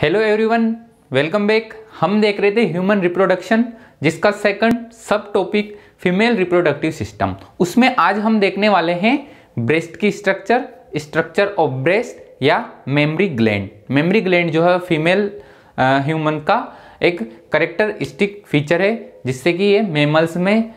Hello everyone welcome back हम देख रहे थे ह्यूमन रिप्रोडक्शन जिसका second subtopic female reproductive system उसमें आज हम देखने वाले हैं ब्रेस्ट की स्ट्रक्चर स्ट्रक्चर ऑफ ब्रेस्ट या मेमरी ग्लैंड मेमरी ग्लैंड जो है फीमेल ह्यूमन का एक करेक्टरिस्टिक फीचर है जिससे कि ये मेमल्स में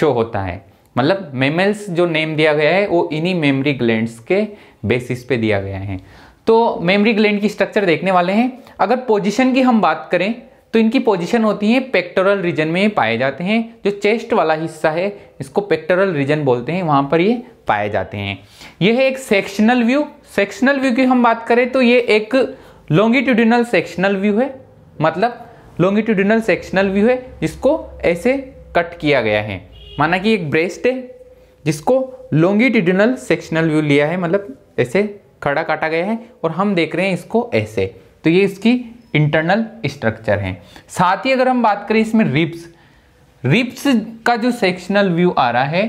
शो होता है मतलब मेमल्स जो नेम दिया गया है वो इन्हीं मेमरी ग्लैंड्स के बेसिस पे दिया गया है तो मेमरी ग्लैंड की स्ट्रक्चर देखने वाले हैं अगर पोजीशन की हम बात करें तो इनकी पोजीशन होती है पेक्टोरल रीजन में पाए जाते हैं जो चेस्ट वाला हिस्सा है इसको पेक्टोरल रीजन बोलते हैं वहाँ पर ये पाए जाते हैं यह है एक सेक्शनल व्यू सेक्शनल व्यू की हम बात करें तो ये एक लॉन्गिट्यूडिनल सेक्शनल व्यू है मतलब लॉन्गिट्यूडिनल सेक्शनल व्यू है जिसको ऐसे कट किया गया है माना कि एक ब्रेस्ट है जिसको लॉन्गिट्यूडिनल सेक्शनल व्यू लिया है मतलब ऐसे खड़ा काटा गया है और हम देख रहे हैं इसको ऐसे तो ये इसकी इंटरनल स्ट्रक्चर है साथ ही अगर हम बात करें इसमें रिप्स रिप्स का जो सेक्शनल व्यू आ रहा है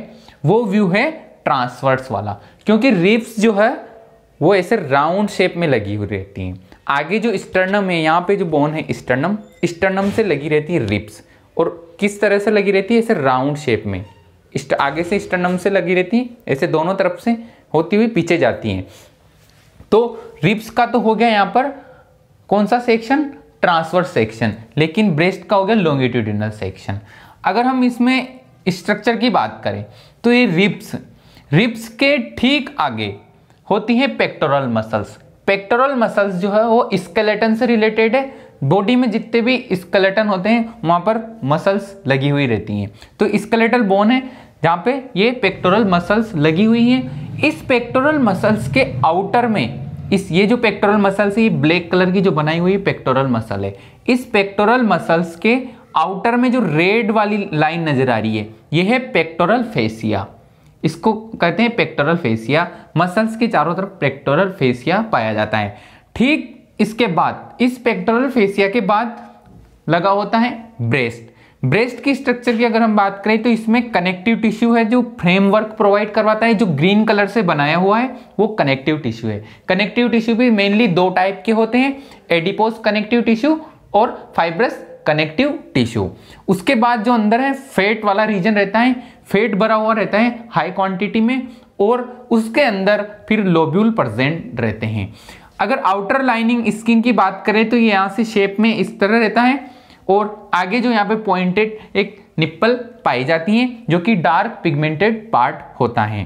वो व्यू है ट्रांसवर्स वाला क्योंकि रिप्स जो है वो ऐसे राउंड शेप में लगी हुई रहती हैं आगे जो स्टर्नम है यहाँ पे जो बोन है स्टर्नम स्टर्नम से लगी रहती है रिप्स और किस तरह से लगी रहती है ऐसे राउंड शेप में आगे से स्टर्नम से लगी रहती है ऐसे दोनों तरफ से होती हुई पीछे जाती हैं तो रिप्स का तो हो गया यहाँ पर कौन सा सेक्शन ट्रांसवर्स सेक्शन लेकिन ब्रेस्ट का हो गया लॉन्गिट्यूडिनल सेक्शन अगर हम इसमें स्ट्रक्चर की बात करें तो ये रिप्स रिप्स के ठीक आगे होती है पेक्टोरल मसल्स पेक्टोरल मसल्स जो है वो स्केलेटन से रिलेटेड है बॉडी में जितने भी स्केलेटन होते हैं वहाँ पर मसल्स लगी हुई रहती हैं तो स्केलेटल बोन है जहाँ पे ये पेक्टोरल मसल्स लगी हुई हैं इस पेक्टोरल मसल्स के आउटर में इस ये जो पेक्टोरल मसल्स है ये ब्लैक कलर की जो बनाई हुई पेक्टोरल मसल है इस पेक्टोरल मसल्स के आउटर में जो रेड वाली लाइन नजर आ रही है ये है पेक्टोरल फेसिया इसको कहते हैं पेक्टोरल फेसिया मसल्स के चारों तरफ पेक्टोरल फेसिया पाया जाता है ठीक इसके बाद इस पेक्टोरल फेसिया के बाद लगा होता है ब्रेस्ट ब्रेस्ट की स्ट्रक्चर की अगर हम बात करें तो इसमें कनेक्टिव टिश्यू है जो फ्रेमवर्क प्रोवाइड करवाता है जो ग्रीन कलर से बनाया हुआ है वो कनेक्टिव टिश्यू है कनेक्टिव टिश्यू भी मेनली दो टाइप के होते हैं एडिपोस कनेक्टिव टिश्यू और फाइब्रस कनेक्टिव टिश्यू उसके बाद जो अंदर है फेट वाला रीजन रहता है फेट भरा हुआ रहता है हाई क्वांटिटी में और उसके अंदर फिर लोब्यूल प्रजेंट रहते हैं अगर आउटर लाइनिंग स्किन की बात करें तो ये यहाँ से शेप में इस तरह रहता है और आगे जो यहाँ पे पॉइंटेड एक निप्पल पाई जाती हैं जो कि डार्क पिगमेंटेड पार्ट होता है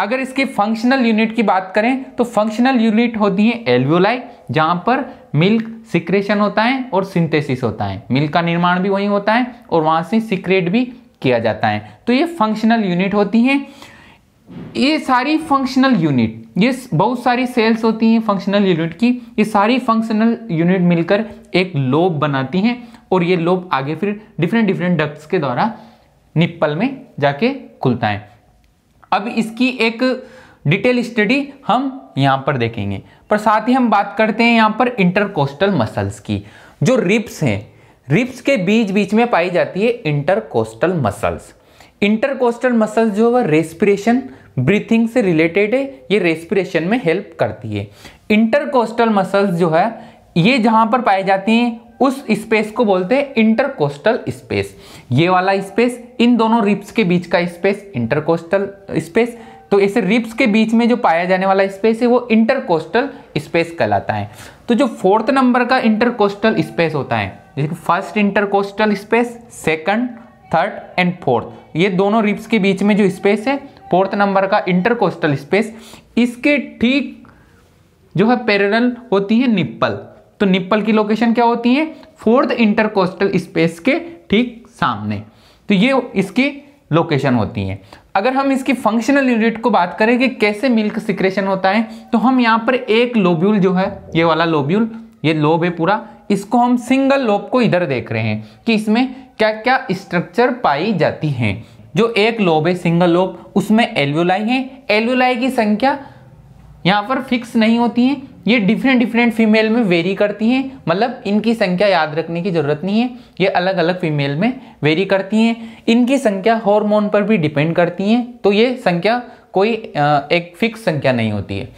अगर इसके फंक्शनल यूनिट की बात करें तो फंक्शनल यूनिट होती है एल्वियोलाई जहाँ पर मिल्क सिक्रेशन होता है और सिंथेसिस होता है मिल्क का निर्माण भी वहीं होता है और वहाँ से सिक्रेट भी किया जाता है तो ये फंक्शनल यूनिट होती हैं ये सारी फंक्शनल यूनिट ये बहुत सारी सेल्स होती हैं फंक्शनल यूनिट की ये सारी फंक्शनल यूनिट मिलकर एक लोब बनाती हैं और ये लोब आगे फिर डिफरेंट डिफरेंट डक्ट्स के द्वारा निप्पल में जाके खुलता है अब इसकी एक डिटेल स्टडी हम यहाँ पर देखेंगे पर साथ ही हम बात करते हैं यहाँ पर इंटरकोस्टल मसल्स की जो रिप्स हैं रिप्स के बीच बीच में पाई जाती है इंटरकोस्टल मसल्स इंटरकोस्टल मसल्स जो है रेस्पिरेशन ब्रीथिंग से रिलेटेड है ये रेस्पिरेशन में हेल्प करती है इंटरकोस्टल मसल्स जो है ये जहाँ पर पाई जाती हैं उस स्पेस को बोलते हैं इंटरकोस्टल स्पेस ये वाला स्पेस इन दोनों रिप्स के बीच का स्पेस इंटरकोस्टल स्पेस तो ऐसे रिप्स के बीच में जो पाया जाने वाला स्पेस है वो इंटरकोस्टल स्पेस कहलाता है तो जो फोर्थ नंबर का इंटरकोस्टल स्पेस होता है जैसे first intercostal space second third and fourth ये दोनों रिप्स के बीच में जो स्पेस है फोर्थ नंबर का इंटरकोस्टल स्पेस इसके ठीक जो है पैरेलल होती है निप्पल तो निप्पल की लोकेशन क्या होती है फोर्थ इंटरकोस्टल स्पेस के ठीक सामने तो ये इसकी लोकेशन होती है अगर हम इसकी फंक्शनल यूनिट को बात करें कि कैसे मिल्क सिक्रेशन होता है तो हम यहाँ पर एक लोब्यूल जो है ये वाला लोब्यूल ये लोब है पूरा इसको हम सिंगल लोब को इधर देख रहे हैं कि इसमें क्या क्या स्ट्रक्चर पाई जाती हैं जो एक लोब है सिंगल लोब उसमें एल्वियोलाई है एल्वियोलाई की संख्या यहाँ पर फिक्स नहीं होती है ये डिफरेंट डिफरेंट फीमेल में वेरी करती हैं मतलब इनकी संख्या याद रखने की ज़रूरत नहीं है ये अलग अलग फीमेल में वेरी करती हैं इनकी संख्या हार्मोन पर भी डिपेंड करती हैं तो ये संख्या कोई एक फिक्स संख्या नहीं होती है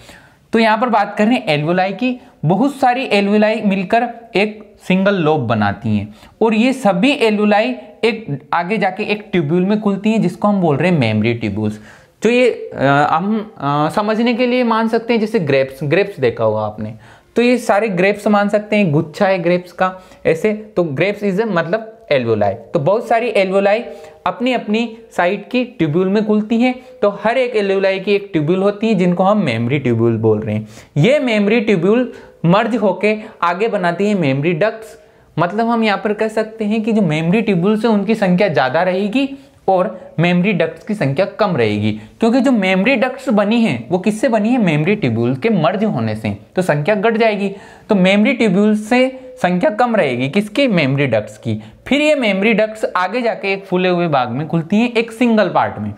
तो यहाँ पर बात कर रहे हैं की बहुत सारी एलवुलाई मिलकर एक सिंगल लोब बनाती हैं और ये सभी एलवुलाई एक आगे जाके एक ट्यूब्यूल में खुलती हैं जिसको हम बोल रहे हैं मेमरी ट्यूब्यूल्स जो ये आ, हम आ, समझने के लिए मान सकते हैं जैसे ग्रेप्स ग्रेप्स देखा होगा आपने तो ये सारे ग्रेप्स मान सकते हैं गुच्छा है ग्रेप्स का ऐसे तो ग्रेप्स इज मतलब एल्वोलाई तो बहुत सारी एल्वोलाई अपनी अपनी साइट की ट्यूब्यूल में खुलती हैं तो हर एक एल्वोलाई की एक ट्यूब्यूल होती है जिनको हम मेमरी ट्यूब्यूल बोल रहे हैं ये मेमरी ट्यूब्यूल मर्ज होके आगे बनाती है मेमरी डक्ट्स मतलब हम यहाँ पर कह सकते हैं कि जो मेमरी ट्यूब्यूल्स हैं उनकी संख्या ज़्यादा रहेगी और मेमरी डक्ट्स की संख्या कम रहेगी क्योंकि जो मेमरी डक्ट्स बनी हैं वो किससे बनी है मेमरी ट्यूब्यूल के मर्ज होने से तो संख्या घट जाएगी तो मेमरी ट्यूब्यूल से संख्या कम रहेगी किसकी मेमरी डक्ट्स की फिर ये मेमरी डक्ट्स आगे जाके एक फूले हुए भाग में खुलती हैं एक सिंगल पार्ट में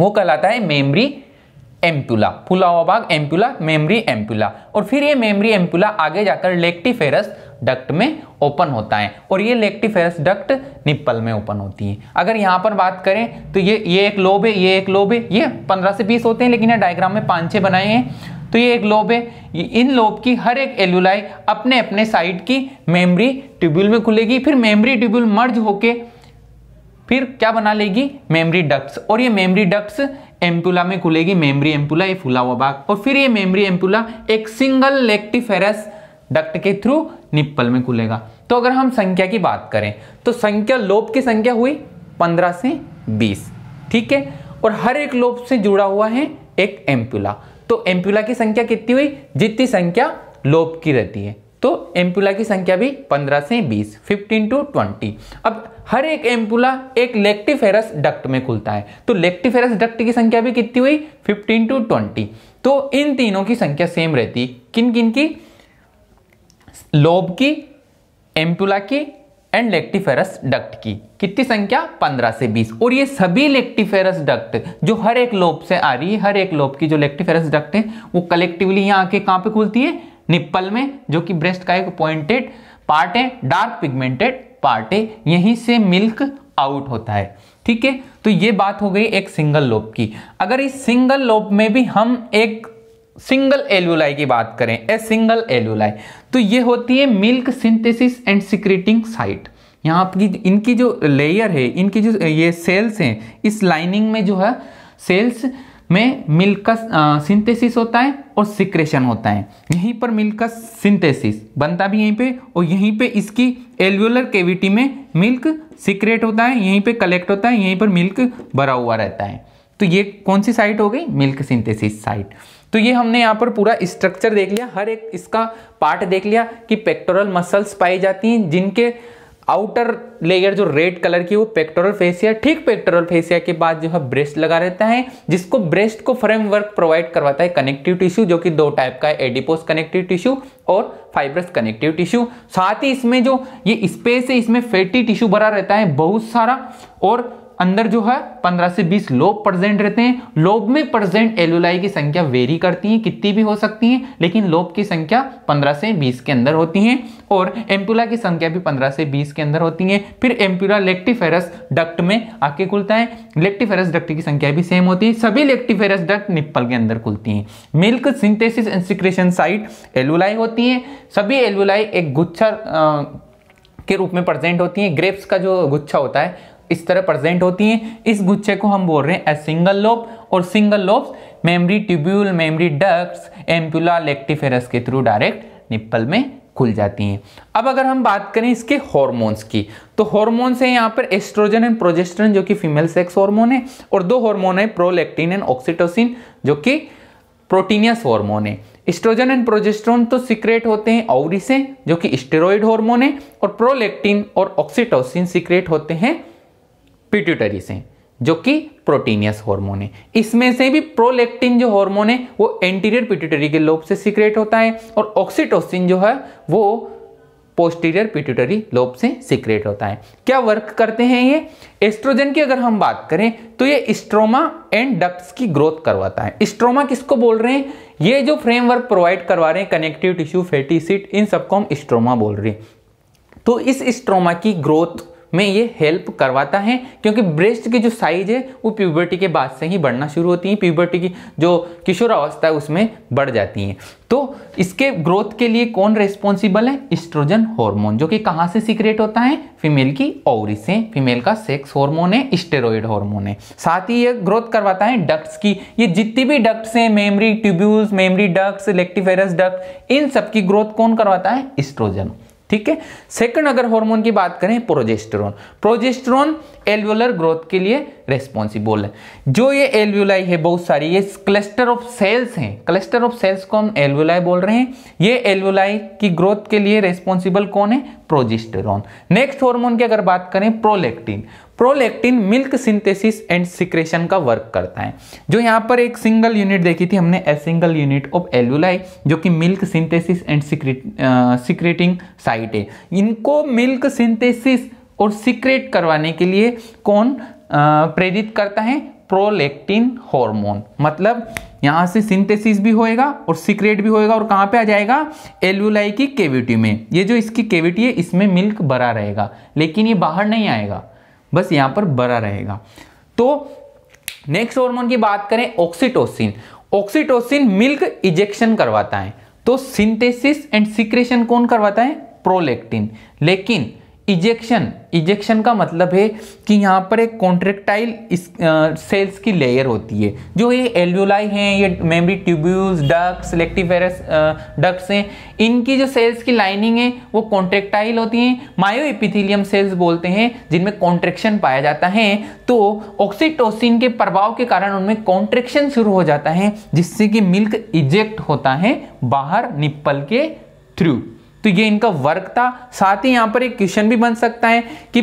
वो कहलाता है मेमरी एम्पुला फूला हुआ भाग एम्पुला मेमरी एम्पुला और फिर ये मेमरी एम्पुला आगे जाकर लेक्टिफेरस डक्ट में ओपन होता है और ये लेक्टिफेरस डक्ट निप्पल में ओपन होती है अगर यहाँ पर बात करें तो ये ये एक लोब है ये एक लोब है ये पंद्रह से बीस होते हैं लेकिन यहाँ डायग्राम में पाँच छः बनाए हैं तो ये एक लोब है ये इन लोब की हर एक एलुलाई अपने अपने साइड की मेमरी ट्यूब्यूल में खुलेगी फिर मेमरी ट्यूब्यूल मर्ज होके फिर क्या बना लेगी मेमरी डक्स और ये मेमरी डक्स एम्पुला में खुलेगी मेमरी एम्पुला ये फुला हुआ भाग और फिर ये मेमरी एम्पुला एक सिंगल लेक्टिफेरस डक्ट के थ्रू निप्पल में खुलेगा तो अगर हम संख्या की बात करें तो संख्या लोप की संख्या हुई पंद्रह से बीस ठीक है और हर एक लोप से जुड़ा हुआ है एक एम्पुला तो एम्प्यूला की संख्या कितनी हुई जितनी संख्या लोप की रहती है तो एम्पुला की संख्या भी 15 से 20, 15 टू 20। अब हर एक एम्पुला एक लेक्टिफेरस डक्ट में खुलता है तो लेक्टिफेरस डक्ट की संख्या भी कितनी हुई 15 टू 20। तो इन तीनों की संख्या सेम रहती किन किन की लोब की एम्पुला की एंड लेक्टिफेरस डक्ट की कितनी संख्या 15 से 20 और ये सभी लेक्टिफेरस डक्ट जो हर एक लोब से आ रही है हर एक लोब की जो लेक्टिफेरस डक्ट है वो कलेक्टिवली यहाँ आके कहाँ पे खुलती है निप्पल में जो कि ब्रेस्ट का एक पॉइंटेड पार्ट है डार्क पिगमेंटेड पार्ट है यहीं से मिल्क आउट होता है ठीक है तो ये बात हो गई एक सिंगल लोब की अगर इस सिंगल लोब में भी हम एक सिंगल एल्यूलाई की बात करें ए सिंगल एल्यूलाई तो ये होती है milk synthesis and secreting site यहाँ आपकी इनकी जो लेयर है इनकी जो ये सेल्स हैं इस लाइनिंग में जो है सेल्स में मिल्क का सिंथेसिस होता है और सिक्रेशन होता है यहीं पर मिल्क का सिंथेसिस बनता भी यहीं पे और यहीं पे इसकी एल्वुलर केविटी में मिल्क सिक्रेट होता है यहीं पे कलेक्ट होता है यहीं पर मिल्क भरा हुआ रहता है तो ये कौन सी साइट हो गई मिल्क सिंथेसिस साइट तो ये हमने यहाँ पर पूरा स्ट्रक्चर देख लिया हर एक इसका पार्ट देख लिया कि पेक्टोरल मसल्स पाई जाती हैं जिनके आउटर लेयर जो रेड कलर की वो पेक्टोरल फेसिया ठीक पेक्टोरल फेसिया के बाद जो है ब्रेस्ट लगा रहता है जिसको ब्रेस्ट को फ्रेमवर्क प्रोवाइड करवाता है कनेक्टिव टिश्यू जो कि दो टाइप का है एडिपोस कनेक्टिव टिश्यू और फाइब्रस कनेक्टिव टिश्यू साथ ही इसमें जो ये स्पेस है इसमें फैटी टिश्यू भरा रहता है बहुत सारा और अंदर जो है 15 से 20 लोब प्रेजेंट रहते हैं लोब में प्रेजेंट एलुलाई की संख्या वेरी करती है कितनी भी हो सकती है लेकिन लोब की संख्या 15 से 20 के अंदर होती है और एम्पुला की संख्या भी 15 से 20 के अंदर होती है फिर एम्पुला लेक्टिफेरस डक्ट में आके खुलता है लेक्टिफेरस डक्ट की संख्या भी सेम होती है सभी लेक्टिफेरस डक्ट निप्पल के अंदर खुलती है milk synthesis and secretion site alveoli होती है सभी एलुलाई एक गुच्छा के रूप में प्रेजेंट होती है ग्रेप्स का जो गुच्छा होता है इस तरह प्रेजेंट होती हैं इस गुच्छे को हम बोल रहे हैं ए सिंगल लोब और single lobes mammary tubule mammary ducts ampulla lactiferous के थ्रू डायरेक्ट निप्पल में खुल जाती हैं अब अगर हम बात करें इसके हॉर्मोन्स की तो हॉर्मोन्स हैं यहाँ पर एस्ट्रोजन एंड प्रोजेस्ट्रन जो कि फीमेल सेक्स हॉर्मोन है और दो हॉर्मोन है प्रोलेक्टिन एंड ऑक्सीटोसिन जो कि प्रोटीनियस हॉर्मोन है एस्ट्रोजन एंड प्रोजेस्ट्रॉन तो सीक्रेट होते हैं ओवरी से जो कि स्टेरॉइड हार्मोन है और प्रोलेक्टिन और ऑक्सीटोसिन सीक्रेट होते हैं पिट्यूटरी से जो कि प्रोटीनियस हार्मोन है इसमें से भी प्रोलेक्टिन जो हार्मोन है वो एंटीरियर पिट्यूटरी के लोब से सीक्रेट होता है और ऑक्सीटोसिन जो है वो पोस्टीरियर पिट्यूटरी लोब से सीक्रेट होता है क्या वर्क करते हैं ये एस्ट्रोजन की अगर हम बात करें तो ये स्ट्रोमा एंड डक्ट्स की ग्रोथ करवाता है स्ट्रोमा किसको बोल रहे हैं ये जो फ्रेमवर्क प्रोवाइड करवा रहे हैं कनेक्टिव टिश्यू फैटी सीट इन सबको हम स्ट्रोमा बोल रहे हैं तो इस स्ट्रोमा की ग्रोथ में ये हेल्प करवाता है क्योंकि ब्रेस्ट की जो साइज है वो प्यूबर्टी के बाद से ही बढ़ना शुरू होती है प्यूबर्टी की जो किशोरावस्था है उसमें बढ़ जाती है तो इसके ग्रोथ के लिए कौन रेस्पॉन्सिबल है इस्ट्रोजन हार्मोन जो कि कहाँ से सीक्रेट होता है फीमेल की ओवरी से फीमेल का सेक्स हार्मोन है स्टेरॉइड हार्मोन है साथ ही ये ग्रोथ करवाता है डक्ट्स की ये जितनी भी डक्ट्स हैं mammary tubules mammary ducts lactiferous duct इन सब की ग्रोथ कौन करवाता है इस्ट्रोजन ठीक है सेकंड अगर हार्मोन की बात करें प्रोजेस्टेरोन प्रोजेस्टेरोन एल्वुलर ग्रोथ के लिए रेस्पॉन्सिबल है जो ये एल्वुलाई है बहुत सारी ये क्लस्टर ऑफ सेल्स हैं क्लस्टर ऑफ सेल्स को हम एल्वुलाई बोल रहे हैं ये एल्वुलाई की ग्रोथ के लिए रेस्पॉन्सिबल कौन है प्रोजेस्टेरॉन नेक्स्ट हार्मोन की अगर बात करें prolactin prolactin milk synthesis and secretion का वर्क करता है जो यहाँ पर एक सिंगल यूनिट देखी थी हमने a single unit of alveoli जो कि milk synthesis and secrete secreting site है इनको मिल्क सिंथेसिस और सिक्रेट करवाने के लिए कौन प्रेरित करता है प्रोलेक्टिन हार्मोन मतलब यहाँ से सिंथेसिस भी होएगा और सिक्रेट भी होएगा और कहाँ पे आ जाएगा एलुलाई की केविटी में ये जो इसकी केविटी है इसमें मिल्क भरा रहेगा लेकिन ये बाहर नहीं आएगा बस यहां पर बड़ा रहेगा तो नेक्स्ट हॉर्मोन की बात करें ऑक्सीटोसिन ऑक्सीटोसिन मिल्क इजेक्शन करवाता है तो सिंथेसिस एंड सिक्रेशन कौन करवाता है प्रोलेक्टिन लेकिन इजेक्शन इजेक्शन का मतलब है कि यहाँ पर एक कॉन्ट्रेक्टाइल सेल्स की लेयर होती है जो ये एल्यूलाई हैं ये mammary tubules ducts lactiferous ducts हैं इनकी जो सेल्स की लाइनिंग है वो कॉन्ट्रेक्टाइल होती हैं मायो एपिथीलियम सेल्स बोलते हैं जिनमें कॉन्ट्रेक्शन पाया जाता है तो ऑक्सीटोसिन के प्रभाव के कारण उनमें कॉन्ट्रेक्शन शुरू हो जाता है जिससे कि मिल्क इजेक्ट होता है बाहर निप्पल के थ्रू तो ये इनका वर्क था साथ ही यहाँ पर एक क्वेश्चन भी बन सकता है कि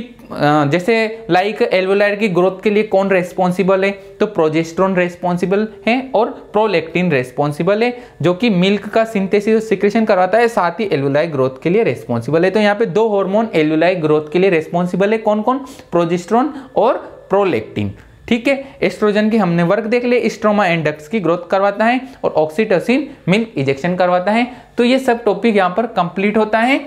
जैसे लाइक एल्वोलाइड की ग्रोथ के लिए कौन रेस्पॉन्सिबल है तो प्रोजेस्ट्रॉन रेस्पॉन्सिबल है और प्रोलेक्टिन रेस्पॉन्सिबल है जो कि मिल्क का सिंथेसिस और सिक्रेशन करवाता है साथ ही एल्वोलाइड ग्रोथ के लिए रेस्पॉन्सिबल है तो यहाँ पे दो हार्मोन एल्वोलाइड ग्रोथ के लिए रेस्पॉन्सिबल है कौन कौन प्रोजेस्ट्रॉन और प्रोलेक्टिन ठीक है एस्ट्रोजन के हमने वर्क देख लिया स्ट्रोमा इंडक्स की ग्रोथ करवाता है और ऑक्सीटोसिन मिल्क इजेक्शन करवाता है तो ये सब टॉपिक यहाँ पर कंप्लीट होता है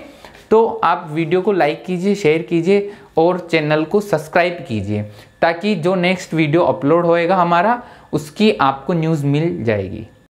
तो आप वीडियो को लाइक कीजिए शेयर कीजिए और चैनल को सब्सक्राइब कीजिए ताकि जो नेक्स्ट वीडियो अपलोड होएगा हमारा उसकी आपको न्यूज़ मिल जाएगी